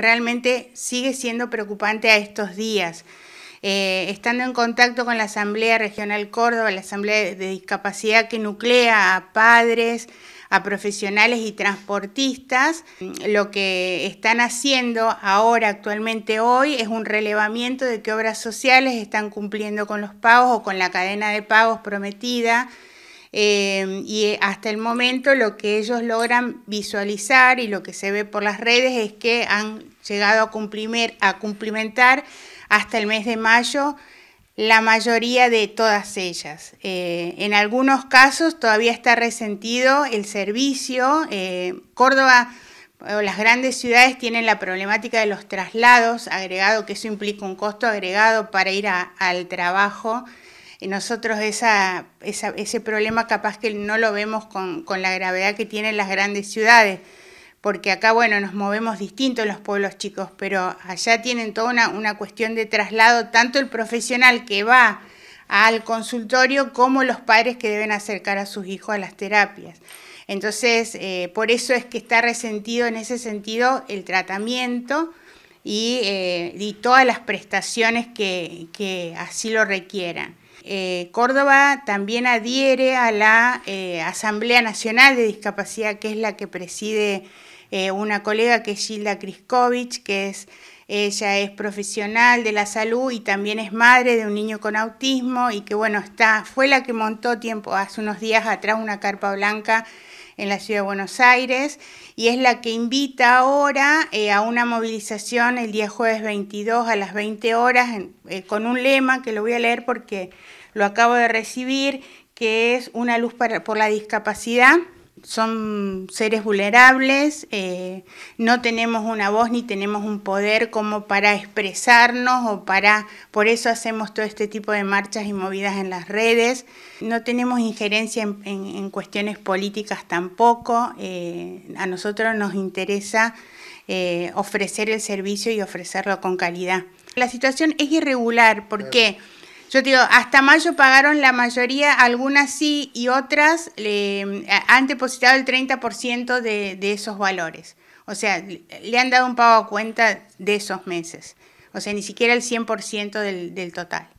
realmente sigue siendo preocupante a estos días. Eh, estando en contacto con la Asamblea Regional Córdoba, la Asamblea de Discapacidad que nuclea a padres, a profesionales y transportistas, lo que están haciendo ahora, actualmente hoy, es un relevamiento de qué obras sociales están cumpliendo con los pagos o con la cadena de pagos prometida Em, y eh, hasta el momento lo que ellos logran visualizar y lo que se ve por las redes es que han llegado a, cumplir, cumplimentar hasta el mes de mayo la mayoría de todas ellas. Eh, en algunos casos todavía está resentido el servicio. Eh, Córdoba o las grandes ciudades tienen la problemática de los traslados agregado, que eso implica un costo agregado para ir al trabajo nosotros ese problema capaz que no lo vemos con, la gravedad que tienen las grandes ciudades, porque acá, bueno, nos movemos distinto los pueblos chicos, pero allá tienen toda una, cuestión de traslado, tanto el profesional que va al consultorio como los padres que deben acercar a sus hijos a las terapias. Entonces, eh, por eso es que está resentido en ese sentido el tratamiento y, eh, todas las prestaciones que, así lo requieran. Eh, Córdoba también adhiere a la eh, Asamblea Nacional de Discapacidad, que es la que preside eh, una colega que es Gilda Kriskovich, que es, ella es profesional de la salud y también es madre de un niño con autismo y que bueno, está, fue la que montó tiempo, hace unos días atrás, una carpa blanca en la ciudad de Buenos Aires y es la que invita ahora eh, a una movilización el día jueves 22 a las 20 horas eh, con un lema que lo voy a leer porque lo acabo de recibir, que es una luz por la discapacidad son seres vulnerables, eh, no tenemos una voz ni tenemos un poder como para expresarnos o para, por eso hacemos todo este tipo de marchas y movidas en las redes, no tenemos injerencia en, cuestiones políticas tampoco, eh, a nosotros nos interesa eh, ofrecer el servicio y ofrecerlo con calidad. La situación es irregular, ¿por qué? Yo te digo, hasta mayo pagaron la mayoría, algunas sí y otras le han depositado el 30% de, de esos valores. O sea, le han dado un pago a cuenta de esos meses. O sea, ni siquiera el 100% del, del total.